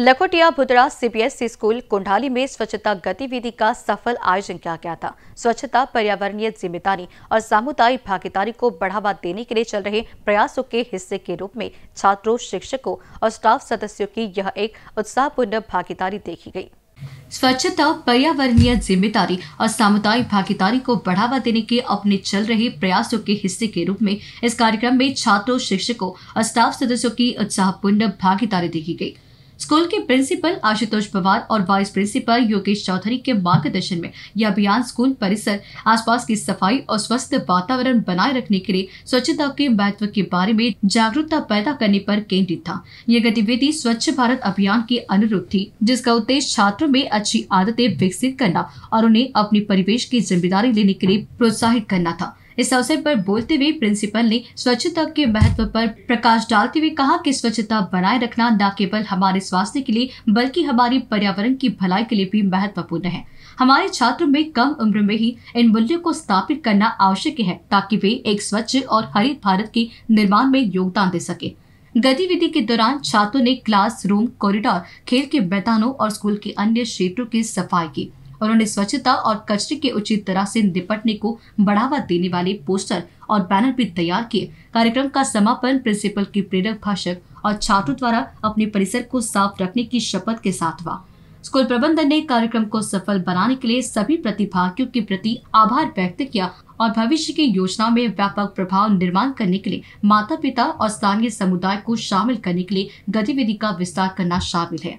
Lakhotia Bhutra CBSE e school Kundali में स्वच्छता गतिविधि का सफल आयोजन किया गया था स्वच्छता पर्यावरणीय जिम्मेदारी और सामुदायिक भागीदारी को बढ़ावा देने के लिए चल रहे प्रयासों के हिस्से के रूप में छात्रों शिक्षकों और स्टाफ सदस्यों की यह एक उत्साहपूर्ण भागीदारी देखी गई स्वच्छता पर्यावरणीय जिम्मेदारी और सामुदायिक भागीदारी को बढ़ावा देने के अपने चल रहे प्रयासों के हिस्से के रूप में इस कार्यक्रम में छात्रों शिक्षकों और स्टाफ सदस्यों की उत्साहपूर्ण भागीदारी देखी गई स्कूल के प्रिंसिपल आशुतोष पवार और वाइस प्रिंसिपल योगेश चौधरी के मार्गदर्शन में यह अभियान स्कूल परिसर आसपास की सफाई और स्वस्थ वातावरण बनाए रखने के लिए स्वच्छता के महत्व के बारे में जागरूकता पैदा करने पर केंद्रित था यह गतिविधि स्वच्छ भारत अभियान के अनुरूप थी जिसका उद्देश्य छात्रों में अच्छी आदतें विकसित करना और उन्हें अपने परिवेश की जिम्मेदारी लेने के लिए प्रोत्साहित करना था इस अवसर पर बोलते हुए प्रिंसिपल ने स्वच्छता के महत्व पर प्रकाश डालते हुए कहा कि स्वच्छता बनाए रखना न केवल हमारे स्वास्थ्य के लिए बल्कि हमारी पर्यावरण की भलाई के लिए भी महत्वपूर्ण है हमारे छात्रों में कम उम्र में ही इन मूल्यों को स्थापित करना आवश्यक है ताकि वे एक स्वच्छ और हरित भारत के निर्माण में योगदान दे सके गतिविधि के दौरान छात्रों ने क्लास रूम कॉरिडोर खेल के मैदानों और स्कूल के अन्य क्षेत्रों की सफाई की उन्होंने स्वच्छता और कचरे के उचित तरह से निपटने को बढ़ावा देने वाले पोस्टर और बैनर भी तैयार किए कार्यक्रम का समापन प्रिंसिपल की प्रेरक भाषक और छात्रों द्वारा अपने परिसर को साफ रखने की शपथ के साथ हुआ स्कूल प्रबंधन ने कार्यक्रम को सफल बनाने के लिए सभी प्रतिभागियों के प्रति आभार व्यक्त किया और भविष्य की योजना में व्यापक प्रभाव निर्माण करने के लिए माता पिता और स्थानीय समुदाय को शामिल करने के लिए गतिविधि का विस्तार करना शामिल है